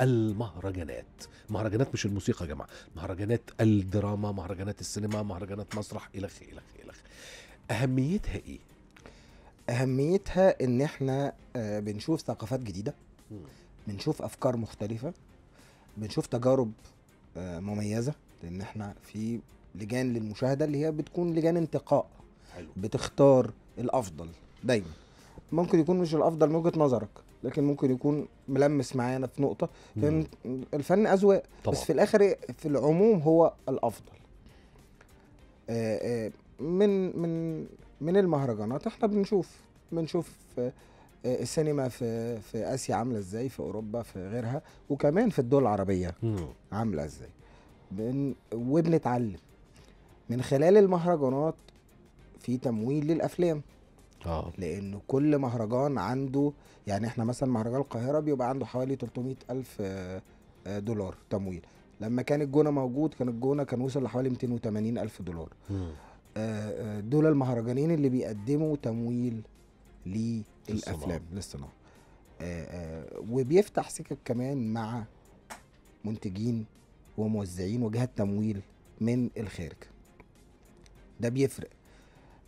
المهرجانات مهرجانات مش الموسيقى يا جماعه مهرجانات الدراما مهرجانات السينما مهرجانات مسرح الخ الخ الخ اهميتها ايه اهميتها ان احنا آه، بنشوف ثقافات جديده بنشوف افكار مختلفه بنشوف تجارب آه، مميزه لان احنا في لجان للمشاهده اللي هي بتكون لجان انتقاء حلو. بتختار الافضل دايما ممكن يكون مش الافضل من وجهه نظرك لكن ممكن يكون ملمس معانا في نقطه لان الفن اذواق بس في الاخر في العموم هو الافضل آه، آه، من من من المهرجانات احنا بنشوف بنشوف آه، السينما في في اسيا عامله ازاي في اوروبا في غيرها وكمان في الدول العربيه عامله ازاي بن وبنتعلم من خلال المهرجانات في تمويل للافلام اه لان كل مهرجان عنده يعني احنا مثلا مهرجان القاهره بيبقى عنده حوالي 300 الف آه، آه، دولار تمويل لما كان الجونه موجود كان الجونه كان وصل لحوالي 280 الف دولار آه، دول المهرجانين اللي بيقدموا تمويل للافلام للصناعه وبيفتح سكك كمان مع منتجين وموزعين وجهات تمويل من الخارج ده بيفرق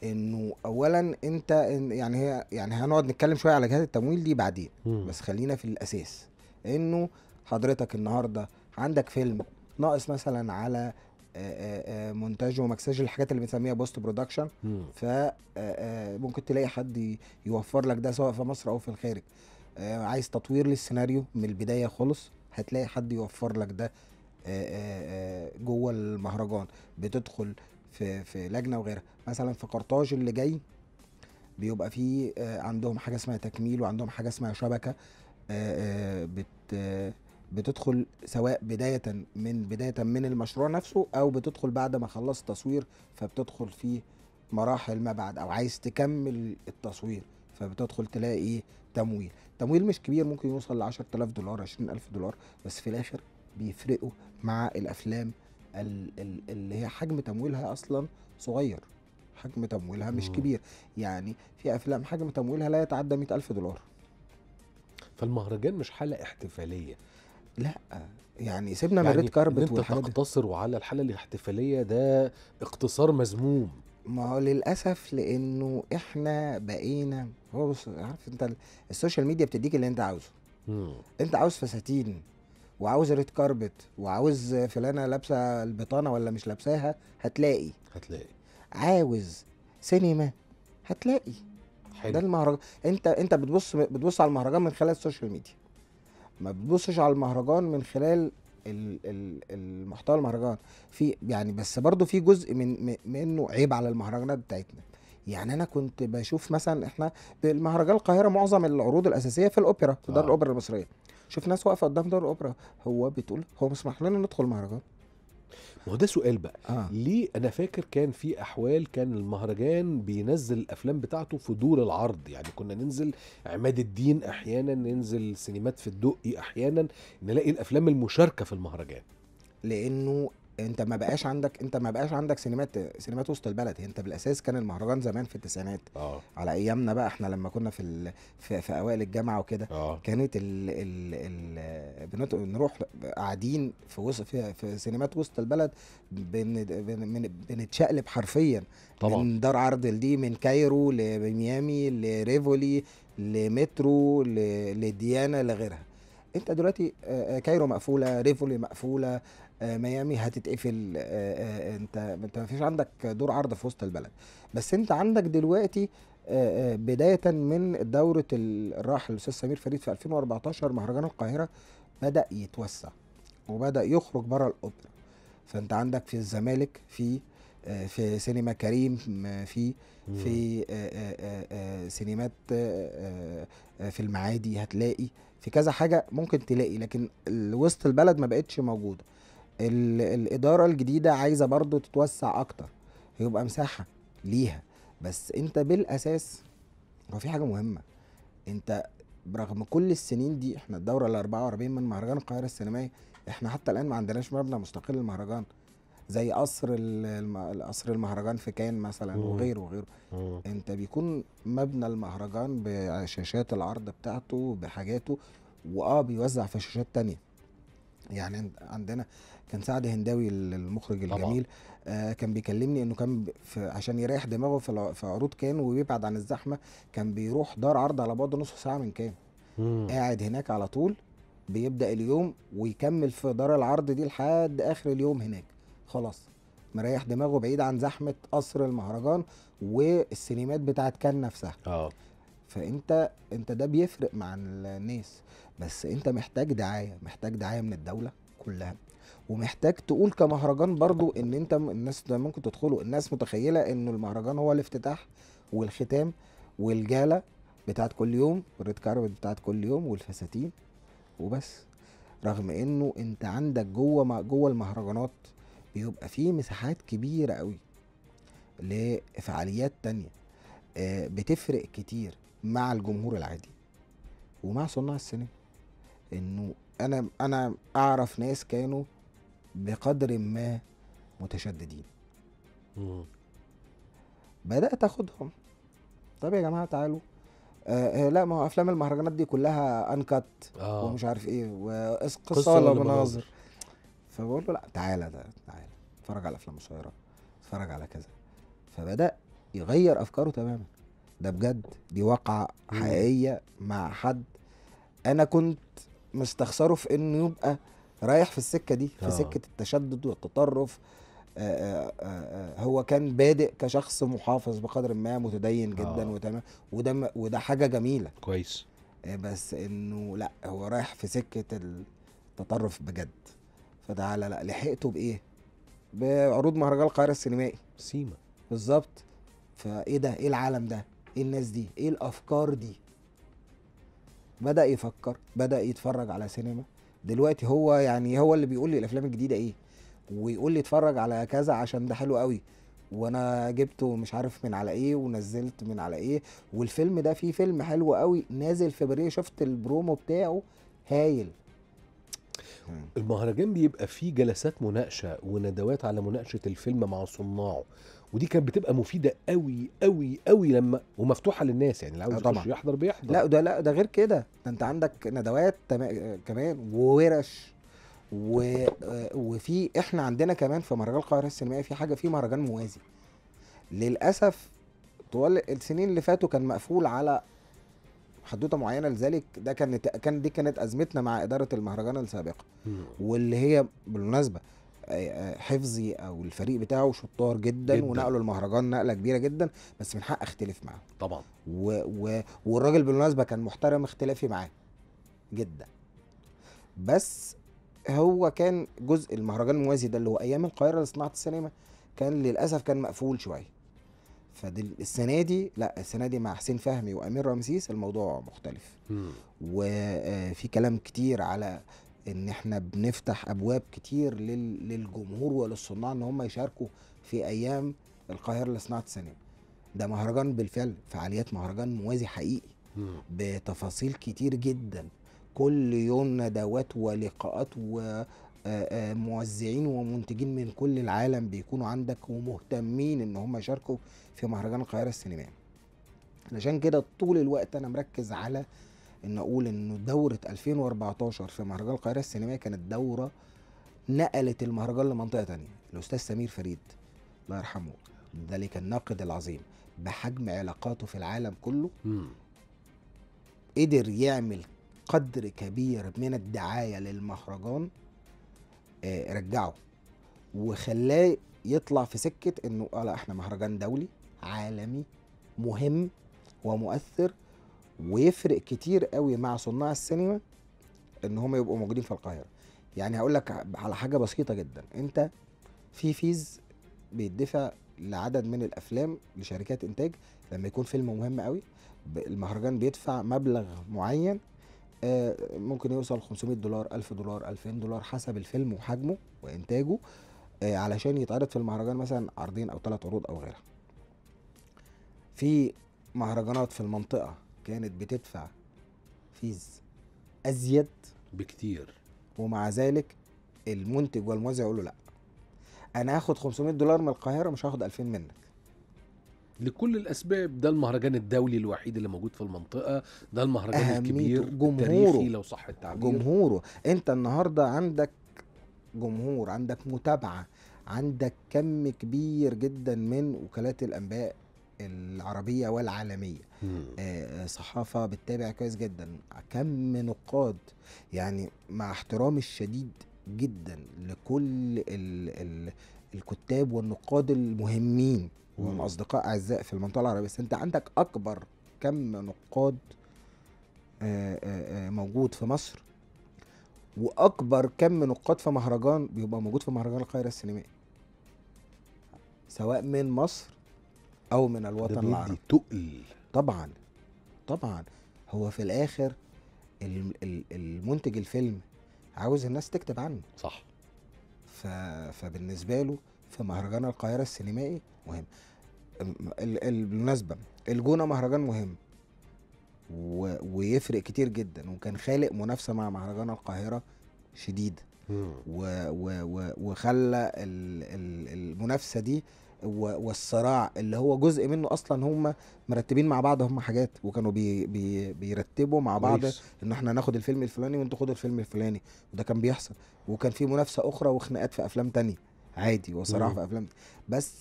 انه اولا انت إن يعني هي يعني هنقعد نتكلم شويه على جهات التمويل دي بعدين مم. بس خلينا في الاساس انه حضرتك النهارده عندك فيلم ناقص مثلا على آه، آه، آه، مونتاج ومكساج الحاجات اللي بنسميها بوست برودكشن ف ممكن تلاقي حد يوفر لك ده سواء في مصر او في الخارج عايز تطوير للسيناريو من البدايه خالص هتلاقي حد يوفر لك ده جوه المهرجان بتدخل في في لجنه وغيرها مثلا في قرطاج اللي جاي بيبقى في آه، عندهم حاجه اسمها تكميل وعندهم حاجه اسمها شبكه آه، آه، بت بتدخل سواء بداية من بداية من المشروع نفسه أو بتدخل بعد ما خلصت تصوير فبتدخل في مراحل ما بعد أو عايز تكمل التصوير فبتدخل تلاقي إيه تمويل تمويل مش كبير ممكن يوصل ل 10000 دولار 20000 دولار بس في الآخر بيفرقوا مع الأفلام اللي هي حجم تمويلها اصلا صغير حجم تمويلها مش كبير يعني في افلام حجم تمويلها لا يتعدى 100000 دولار فالمهرجان مش حاله احتفاليه لا يعني سيبنا يعني من ريد كاربت انت تقتصر على الحاله الاحتفاليه ده اقتصار مذموم ما هو للاسف لانه احنا بقينا هو بص عارف انت السوشيال ميديا بتديك اللي انت عاوزه مم. انت عاوز فساتين وعاوز ريد كاربت وعاوز فلانه لابسه البطانه ولا مش لابساها هتلاقي هتلاقي عاوز سينما هتلاقي حلو. ده المهرجان انت انت بتبص بتبص على المهرجان من خلال السوشيال ميديا ما بتبصش على المهرجان من خلال المحتوى المهرجان في يعني بس برضو في جزء من منه عيب على المهرجانات بتاعتنا يعني انا كنت بشوف مثلا احنا بالمهرجان القاهره معظم العروض الاساسيه في الاوبرا في دار آه. الاوبرا المصريه شوف ناس واقفه قدام دار الاوبرا هو بتقول هو مسمح لنا ندخل مهرجان ما هو ده سؤال بقى آه. ليه انا فاكر كان في احوال كان المهرجان بينزل الافلام بتاعته في دور العرض يعني كنا ننزل عماد الدين احيانا ننزل سينمات في الدقي احيانا نلاقي الافلام المشاركه في المهرجان لانه انت ما بقاش عندك انت ما بقاش عندك سينمات سينمات وسط البلد انت بالاساس كان المهرجان زمان في التسعينات أوه. على ايامنا بقى احنا لما كنا في ال... في, في اوائل الجامعه وكده اه. كانت ال... ال... ال... بنت... نروح قاعدين في وسط في, في سينمات وسط البلد بن... بن... بن... بنتشقلب حرفيا طبعا من دار عرض دي من كايرو لميامي لريفولي لمترو ل... لديانا لغيرها انت دلوقتي آه، آه، كايرو مقفوله ريفولي مقفوله آه، ميامي هتتقفل آه، آه، انت انت ما فيش عندك دور عرض في وسط البلد بس انت عندك دلوقتي بدايه من دوره الراحل الاستاذ سمير فريد في 2014 مهرجان القاهره بدا يتوسع وبدا يخرج بره الاوبرا فانت عندك في الزمالك في في سينما كريم في في سينمات في المعادي هتلاقي في كذا حاجه ممكن تلاقي لكن وسط البلد ما بقتش موجوده الاداره الجديده عايزه برضو تتوسع اكتر يبقى مساحه ليها بس انت بالاساس هو في حاجه مهمه انت برغم كل السنين دي احنا الدوره ال 44 من مهرجان القاهره السينمائي احنا حتى الان ما عندناش مبنى مستقل للمهرجان زي قصر قصر المهرجان في كان مثلا مم. وغيره وغيره مم. انت بيكون مبنى المهرجان بشاشات العرض بتاعته بحاجاته واه بيوزع في شاشات تانية يعني عندنا كان سعد هنداوي المخرج الجميل آه كان بيكلمني انه كان عشان يريح دماغه في, عروض كان ويبعد عن الزحمه كان بيروح دار عرض على بعد نص ساعه من كان مم. قاعد هناك على طول بيبدا اليوم ويكمل في دار العرض دي لحد اخر اليوم هناك خلاص مريح دماغه بعيد عن زحمه قصر المهرجان والسينمات بتاعت كان نفسها اه فانت انت ده بيفرق مع الناس بس انت محتاج دعايه محتاج دعايه من الدوله كلها ومحتاج تقول كمهرجان برضو ان انت الناس ده ممكن تدخله الناس متخيله ان المهرجان هو الافتتاح والختام والجاله بتاعت كل يوم والريد كاربت بتاعت كل يوم والفساتين وبس رغم انه انت عندك جوه جوه المهرجانات بيبقى فيه مساحات كبيره قوي لفعاليات تانية آه، بتفرق كتير مع الجمهور العادي ومع صناع السينما انه انا انا اعرف ناس كانوا بقدر ما متشددين مم. بدات اخدهم طب يا جماعه تعالوا آه, آه، لا ما هو افلام المهرجانات دي كلها انكت آه. ومش عارف ايه وقصه ولا مناظر فبقول له لا تعالى تعالى اتفرج على افلام قصيره اتفرج على كذا فبدا يغير افكاره تماما ده بجد دي واقعة حقيقية مع حد أنا كنت مستخسره في إنه يبقى رايح في السكة دي في آه. سكة التشدد والتطرف آه، آه، هو كان بادئ كشخص محافظ بقدر ما متدين جدا آه. وتمام وده وده حاجة جميلة كويس بس إنه لا هو رايح في سكة التطرف بجد فتعالى لا لحقته بإيه؟ بعروض مهرجان القاهرة السينمائي سيما بالظبط فايه ده ايه العالم ده ايه الناس دي ايه الافكار دي بدا يفكر بدا يتفرج على سينما دلوقتي هو يعني هو اللي بيقول لي الافلام الجديده ايه ويقول لي اتفرج على كذا عشان ده حلو قوي وانا جبته مش عارف من على ايه ونزلت من على ايه والفيلم ده فيه فيلم حلو قوي نازل فبراير شفت البرومو بتاعه هايل المهرجان بيبقى فيه جلسات مناقشه وندوات على مناقشه الفيلم مع صناعه ودي كانت بتبقى مفيده قوي قوي قوي لما ومفتوحه للناس يعني اللي عاوز آه، طبعا. يحضر بيحضر لا ده لا ده غير كده ده انت عندك ندوات كمان وورش و... وفي احنا عندنا كمان في مهرجان القاهره السينمائيه في حاجه في مهرجان موازي للاسف طوال السنين اللي فاتوا كان مقفول على حدوته معينه لذلك ده كان كان دي كانت ازمتنا مع اداره المهرجان السابقه واللي هي بالمناسبه آه، آه، حفظي او الفريق بتاعه شطار جدا, جداً. ونقلوا المهرجان نقله كبيره جدا بس من حق اختلف معاه طبعا و و والراجل بالمناسبه كان محترم اختلافي معاه جدا بس هو كان جزء المهرجان الموازي ده اللي هو ايام القاهره لصناعه السينما كان للاسف كان مقفول شويه فالسنه دي لا السنه دي مع حسين فهمي وامير رمسيس الموضوع مختلف وفي آه، كلام كتير على ان احنا بنفتح ابواب كتير للجمهور وللصناع ان هم يشاركوا في ايام القاهره لصناعه السينما ده مهرجان بالفعل فعاليات مهرجان موازي حقيقي بتفاصيل كتير جدا كل يوم ندوات ولقاءات و آه، آه، موزعين ومنتجين من كل العالم بيكونوا عندك ومهتمين ان هم يشاركوا في مهرجان القاهره السينمائي علشان كده طول الوقت انا مركز على ان اقول ان دوره 2014 في مهرجان القاهره السينمائي كانت دوره نقلت المهرجان لمنطقه تانية الاستاذ سمير فريد الله يرحمه ذلك الناقد العظيم بحجم علاقاته في العالم كله قدر يعمل قدر كبير من الدعايه للمهرجان آه، رجعه وخلاه يطلع في سكه انه اه لا احنا مهرجان دولي عالمي مهم ومؤثر ويفرق كتير قوي مع صناع السينما ان هم يبقوا موجودين في القاهره يعني هقول لك على حاجه بسيطه جدا انت في فيز بيدفع لعدد من الافلام لشركات انتاج لما يكون فيلم مهم قوي المهرجان بيدفع مبلغ معين آه، ممكن يوصل 500 دولار 1000 دولار 2000 دولار حسب الفيلم وحجمه وانتاجه آه، علشان يتعرض في المهرجان مثلا عرضين او ثلاث عروض او غيرها في مهرجانات في المنطقه كانت بتدفع فيز ازيد بكتير ومع ذلك المنتج والموزع يقول له لا انا هاخد 500 دولار من القاهره مش هاخد 2000 منك لكل الاسباب ده المهرجان الدولي الوحيد اللي موجود في المنطقه ده المهرجان الكبير جمهوره لو صح التعبير جمهوره انت النهارده عندك جمهور عندك متابعه عندك كم كبير جدا من وكالات الانباء العربيه والعالميه آه،, آه صحافه بتتابع كويس جدا كم نقاد يعني مع احترامي الشديد جدا لكل ال ال الكتاب والنقاد المهمين وهم اصدقاء اعزاء في المنطقه العربيه بس انت عندك اكبر كم نقاد آه، آه، آه، موجود في مصر واكبر كم نقاد في مهرجان بيبقى موجود في مهرجان القاهره السينمائي سواء من مصر او من الوطن العربي تقل طبعا طبعا هو في الاخر المنتج الفيلم عاوز الناس تكتب عنه صح فبالنسبه له في مهرجان القاهره السينمائي مهم بالمناسبه الجونه مهرجان مهم و... ويفرق كتير جدا وكان خالق منافسه مع مهرجان القاهره شديده و... و... و... وخلى ال... المنافسه دي والصراع اللي هو جزء منه اصلا هم مرتبين مع بعض هم حاجات وكانوا بي بي بيرتبوا مع بعض ان احنا ناخد الفيلم الفلاني وانتوا خدوا الفيلم الفلاني وده كان بيحصل وكان في منافسه اخرى وخناقات في افلام تانية عادي وصراع في افلام بس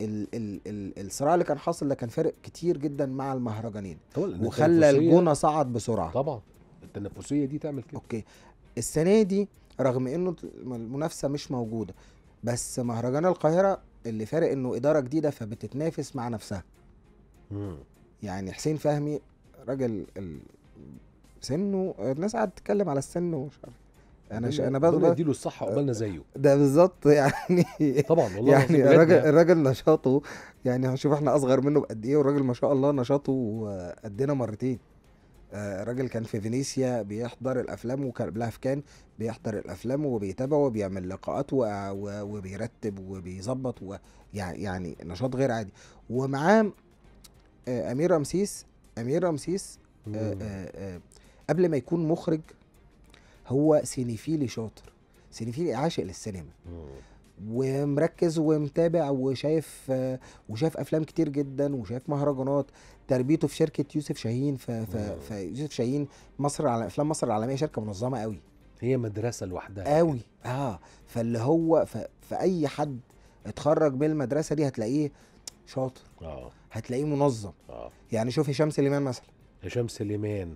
ال ال ال الصراع اللي كان حاصل ده كان فارق كتير جدا مع المهرجانين وخلى الجونه صعد بسرعه طبعا التنافسيه دي تعمل كده اوكي السنه دي رغم انه المنافسه مش موجوده بس مهرجان القاهره اللي فارق انه اداره جديده فبتتنافس مع نفسها مم. يعني حسين فهمي راجل ال... سنه الناس قاعده تتكلم على السن ومش عارف انا ش... انا بدل اديله الصحة عقبالنا زيه ده بالظبط يعني طبعا والله يعني الراجل يعني. الراجل نشاطه يعني هنشوف احنا اصغر منه بقد ايه والراجل ما شاء الله نشاطه قدنا مرتين آه، راجل كان في فينيسيا بيحضر الافلام وكان بلاف في كان بيحضر الافلام وبيتابع وبيعمل لقاءات وبيرتب وبيظبط يعني نشاط غير عادي ومعاه آه، امير رمسيس امير رمسيس آه، قبل ما يكون مخرج هو سينيفيلي شاطر سينيفيلي عاشق للسينما ومركز ومتابع وشايف وشايف افلام كتير جدا وشايف مهرجانات تربيته في شركه يوسف شاهين فيوسف شاهين مصر على افلام مصر العالميه شركه منظمه قوي هي مدرسه لوحدها قوي اه فاللي هو فاي حد اتخرج من المدرسه دي هتلاقيه شاطر اه هتلاقيه منظم اه يعني شوف هشام سليمان مثلا هشام سليمان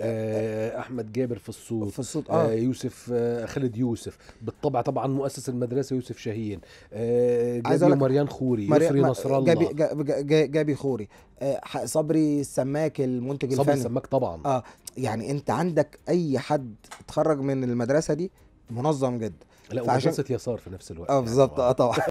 آه، احمد جابر في الصوت في الصوت آه. آه. يوسف آه، خالد يوسف بالطبع طبعا مؤسس المدرسه يوسف شاهين جابي مريان خوري مري... يسري نصر الله جابي جابي خوري صبري السماك المنتج الفني صبري السماك طبعا اه يعني انت عندك اي حد تخرج من المدرسه دي منظم جدا لا فعشان... ومدرسه يسار في نفس الوقت اه بالظبط اه طبعا